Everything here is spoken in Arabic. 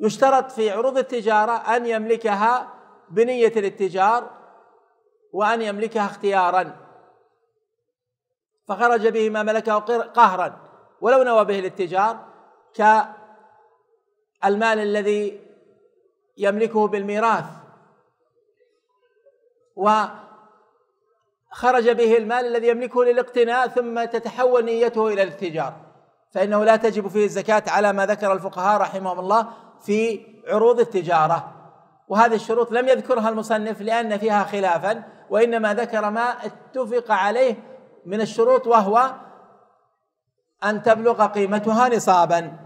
يشترط في عروض التجارة أن يملكها بنية الاتجار وأن يملكها اختيارا فخرج به ما ملكه قهرا ولو نوى به الاتجار كالمال الذي يملكه بالميراث وخرج به المال الذي يملكه للاقتناء ثم تتحول نيته إلى الاتجار فإنه لا تجب فيه الزكاة على ما ذكر الفقهاء رحمهم الله في عروض التجارة وهذه الشروط لم يذكرها المصنف لأن فيها خلافا وإنما ذكر ما اتفق عليه من الشروط وهو أن تبلغ قيمتها نصابا